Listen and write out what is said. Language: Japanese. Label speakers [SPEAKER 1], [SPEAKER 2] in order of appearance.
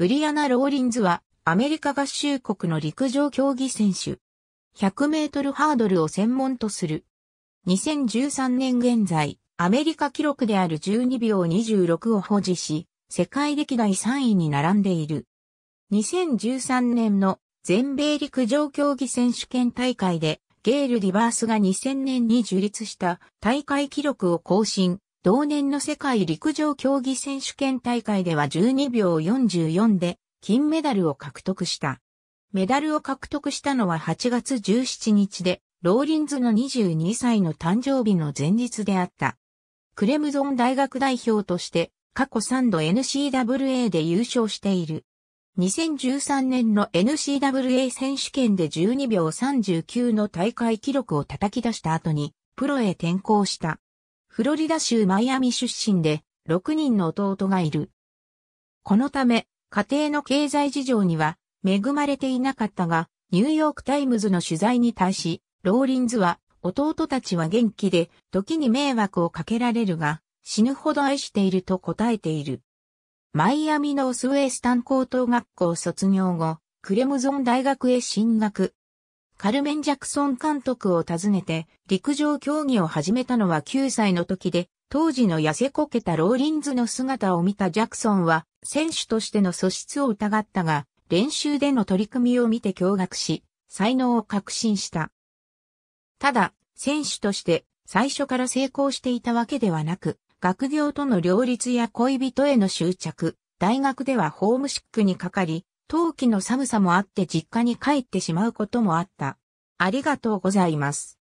[SPEAKER 1] ブリアナ・ローリンズはアメリカ合衆国の陸上競技選手。100メートルハードルを専門とする。2013年現在、アメリカ記録である12秒26を保持し、世界歴代3位に並んでいる。2013年の全米陸上競技選手権大会で、ゲール・リバースが2000年に樹立した大会記録を更新、同年の世界陸上競技選手権大会では12秒44で金メダルを獲得した。メダルを獲得したのは8月17日で、ローリンズの22歳の誕生日の前日であった。クレムゾン大学代表として過去3度 n c w a で優勝している。2013年の n c w a 選手権で12秒39の大会記録を叩き出した後にプロへ転向した。フロリダ州マイアミ出身で、6人の弟がいる。このため、家庭の経済事情には恵まれていなかったが、ニューヨークタイムズの取材に対し、ローリンズは、弟たちは元気で、時に迷惑をかけられるが、死ぬほど愛していると答えている。マイアミのオスウェスタン高等学校卒業後、クレムゾン大学へ進学、カルメン・ジャクソン監督を訪ねて、陸上競技を始めたのは9歳の時で、当時の痩せこけたローリンズの姿を見たジャクソンは、選手としての素質を疑ったが、練習での取り組みを見て驚愕し、才能を確信した。ただ、選手として最初から成功していたわけではなく、学業との両立や恋人への執着、大学ではホームシックにかかり、冬季の寒さもあって実家に帰ってしまうこともあった。ありがとうございます。